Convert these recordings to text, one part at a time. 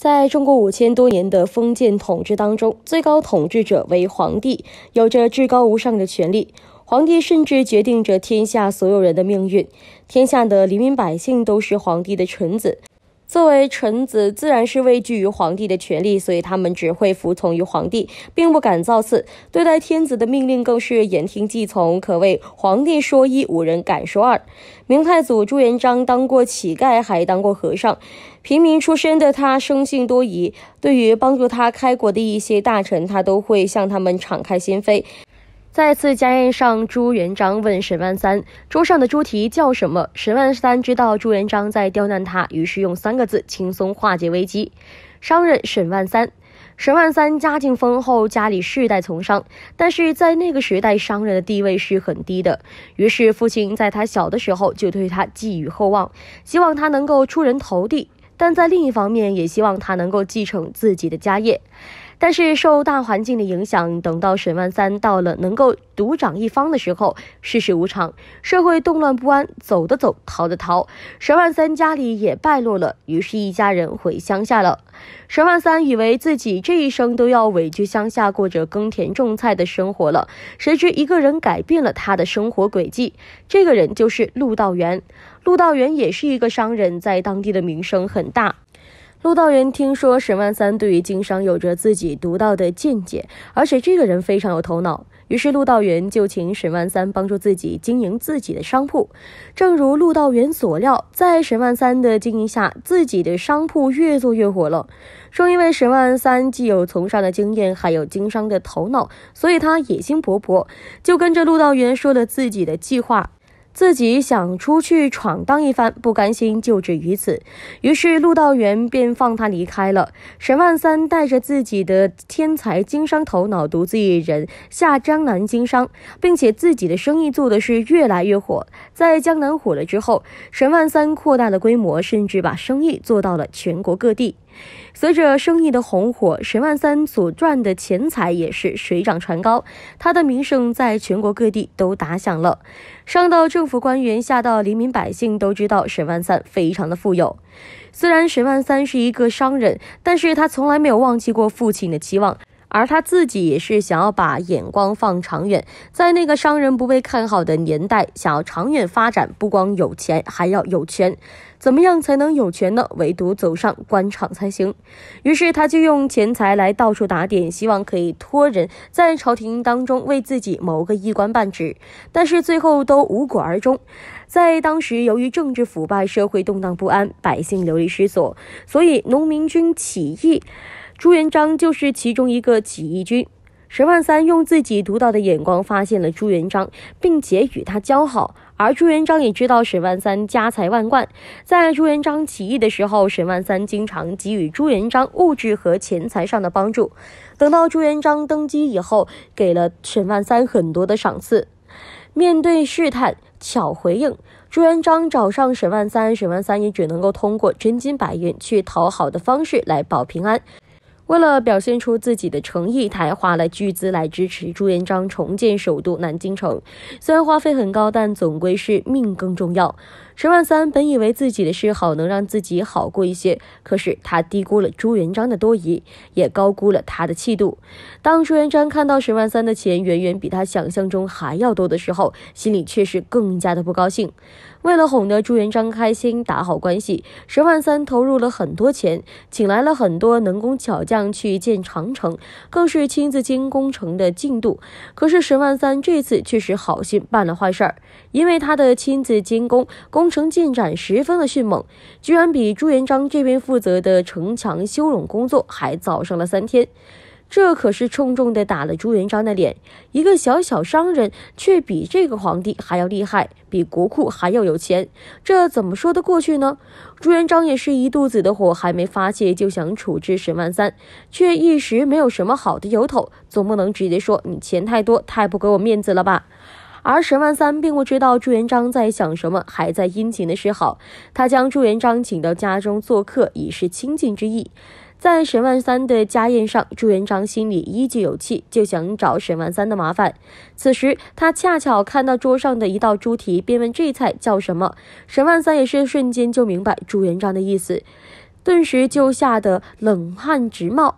在中国五千多年的封建统治当中，最高统治者为皇帝，有着至高无上的权力。皇帝甚至决定着天下所有人的命运，天下的黎民百姓都是皇帝的臣子。作为臣子，自然是畏惧于皇帝的权力，所以他们只会服从于皇帝，并不敢造次。对待天子的命令，更是言听计从，可谓皇帝说一，无人敢说二。明太祖朱元璋当过乞丐，还当过和尚，平民出身的他生性多疑，对于帮助他开国的一些大臣，他都会向他们敞开心扉。再次家宴上，朱元璋问沈万三：“桌上的猪蹄叫什么？”沈万三知道朱元璋在刁难他，于是用三个字轻松化解危机。商人沈万三，沈万三家境丰厚，家里世代从商，但是在那个时代，商人的地位是很低的。于是父亲在他小的时候就对他寄予厚望，希望他能够出人头地，但在另一方面，也希望他能够继承自己的家业。但是受大环境的影响，等到沈万三到了能够独掌一方的时候，世事无常，社会动乱不安，走的走，逃的逃，沈万三家里也败落了，于是一家人回乡下了。沈万三以为自己这一生都要委屈乡下，过着耕田种菜的生活了，谁知一个人改变了他的生活轨迹，这个人就是陆道元。陆道元也是一个商人，在当地的名声很大。陆道元听说沈万三对于经商有着自己独到的见解，而且这个人非常有头脑，于是陆道元就请沈万三帮助自己经营自己的商铺。正如陆道元所料，在沈万三的经营下，自己的商铺越做越火了。正因为沈万三既有从商的经验，还有经商的头脑，所以他野心勃勃，就跟着陆道元说了自己的计划。自己想出去闯荡一番，不甘心就止于此，于是陆道元便放他离开了。沈万三带着自己的天才经商头脑，独自一人下江南经商，并且自己的生意做的是越来越火。在江南火了之后，沈万三扩大了规模，甚至把生意做到了全国各地。随着生意的红火，沈万三所赚的钱财也是水涨船高，他的名声在全国各地都打响了，上到政府官员，下到黎民百姓都知道沈万三非常的富有。虽然沈万三是一个商人，但是他从来没有忘记过父亲的期望。而他自己也是想要把眼光放长远，在那个商人不被看好的年代，想要长远发展，不光有钱，还要有权。怎么样才能有权呢？唯独走上官场才行。于是他就用钱财来到处打点，希望可以托人在朝廷当中为自己谋个一官半职。但是最后都无果而终。在当时，由于政治腐败，社会动荡不安，百姓流离失所，所以农民军起义。朱元璋就是其中一个起义军，沈万三用自己独到的眼光发现了朱元璋，并且与他交好。而朱元璋也知道沈万三家财万贯，在朱元璋起义的时候，沈万三经常给予朱元璋物质和钱财上的帮助。等到朱元璋登基以后，给了沈万三很多的赏赐。面对试探，巧回应。朱元璋找上沈万三，沈万三也只能够通过真金白银去讨好的方式来保平安。为了表现出自己的诚意，他花了巨资来支持朱元璋重建首都南京城。虽然花费很高，但总归是命更重要。沈万三本以为自己的示好能让自己好过一些，可是他低估了朱元璋的多疑，也高估了他的气度。当朱元璋看到沈万三的钱远远比他想象中还要多的时候，心里却是更加的不高兴。为了哄得朱元璋开心，打好关系，石万三投入了很多钱，请来了很多能工巧匠去建长城，更是亲自监工程的进度。可是石万三这次却是好心办了坏事儿，因为他的亲自监工，工程进展十分的迅猛，居然比朱元璋这边负责的城墙修拢工作还早上了三天。这可是重重的打了朱元璋的脸，一个小小商人却比这个皇帝还要厉害，比国库还要有钱，这怎么说得过去呢？朱元璋也是一肚子的火，还没发泄就想处置沈万三，却一时没有什么好的由头，总不能直接说你钱太多，太不给我面子了吧？而沈万三并不知道朱元璋在想什么，还在殷勤的示好，他将朱元璋请到家中做客，以示亲近之意。在沈万三的家宴上，朱元璋心里依旧有气，就想找沈万三的麻烦。此时，他恰巧看到桌上的一道猪蹄，便问这菜叫什么。沈万三也是瞬间就明白朱元璋的意思，顿时就吓得冷汗直冒。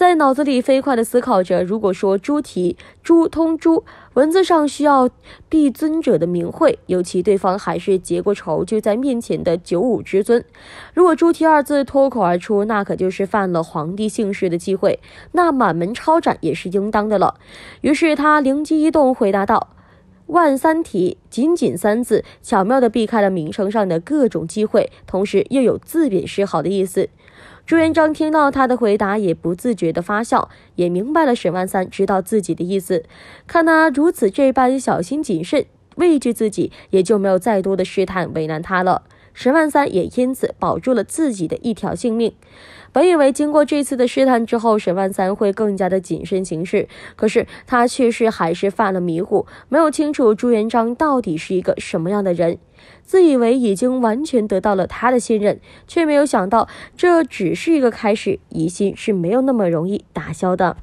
在脑子里飞快地思考着，如果说“猪蹄”猪通“猪”，文字上需要避尊者的名讳，尤其对方还是结过仇就在面前的九五之尊。如果“猪蹄”二字脱口而出，那可就是犯了皇帝姓氏的忌讳，那满门抄斩也是应当的了。于是他灵机一动，回答道：“万三蹄，仅仅三字，巧妙地避开了名称上的各种忌讳，同时又有自贬示好的意思。”朱元璋听到他的回答，也不自觉的发笑，也明白了沈万三知道自己的意思。看他如此这般小心谨慎，畏惧自己，也就没有再多的试探为难他了。沈万三也因此保住了自己的一条性命。本以为经过这次的试探之后，沈万三会更加的谨慎行事，可是他确实还是犯了迷糊，没有清楚朱元璋到底是一个什么样的人，自以为已经完全得到了他的信任，却没有想到这只是一个开始，疑心是没有那么容易打消的。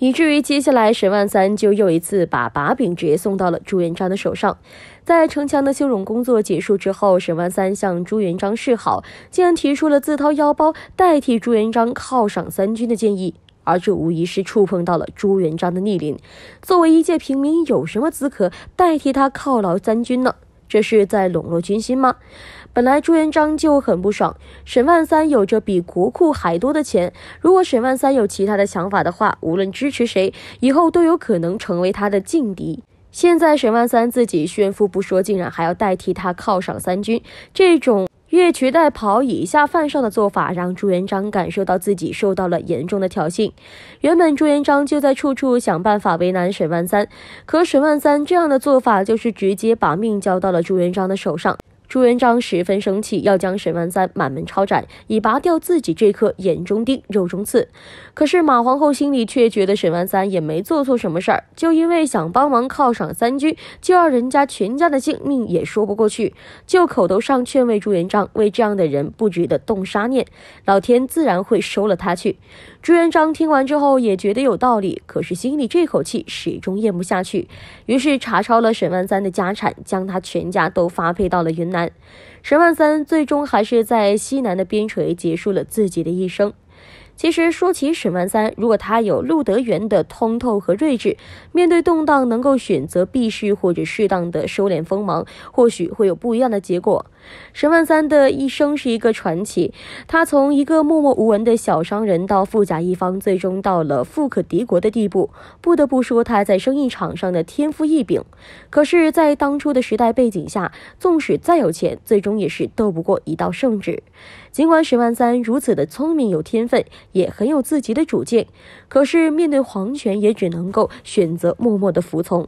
以至于接下来，沈万三就又一次把把柄直接送到了朱元璋的手上。在城墙的修整工作结束之后，沈万三向朱元璋示好，竟然提出了自掏腰包代替朱元璋犒赏三军的建议。而这无疑是触碰到了朱元璋的逆鳞。作为一介平民，有什么资格代替他犒劳三军呢？这是在笼络军心吗？本来朱元璋就很不爽，沈万三有着比国库还多的钱。如果沈万三有其他的想法的话，无论支持谁，以后都有可能成为他的劲敌。现在沈万三自己炫富不说，竟然还要代替他犒赏三军，这种。越俎代庖以下犯上的做法让朱元璋感受到自己受到了严重的挑衅。原本朱元璋就在处处想办法为难沈万三，可沈万三这样的做法就是直接把命交到了朱元璋的手上。朱元璋十分生气，要将沈万三满门抄斩，以拔掉自己这颗眼中钉、肉中刺。可是马皇后心里却觉得沈万三也没做错什么事儿，就因为想帮忙犒赏三军，就让人家全家的性命，也说不过去。就口头上劝慰朱元璋，为这样的人不值得动杀念，老天自然会收了他去。朱元璋听完之后也觉得有道理，可是心里这口气始终咽不下去，于是查抄了沈万三的家产，将他全家都发配到了云南。沈万三最终还是在西南的边陲结束了自己的一生。其实说起沈万三，如果他有陆德元的通透和睿智，面对动荡能够选择避世或者适当的收敛锋芒，或许会有不一样的结果。沈万三的一生是一个传奇，他从一个默默无闻的小商人到富甲一方，最终到了富可敌国的地步。不得不说他在生意场上的天赋异禀，可是，在当初的时代背景下，纵使再有钱，最终也是斗不过一道圣旨。尽管沈万三如此的聪明有天分，也很有自己的主见，可是面对皇权，也只能够选择默默的服从。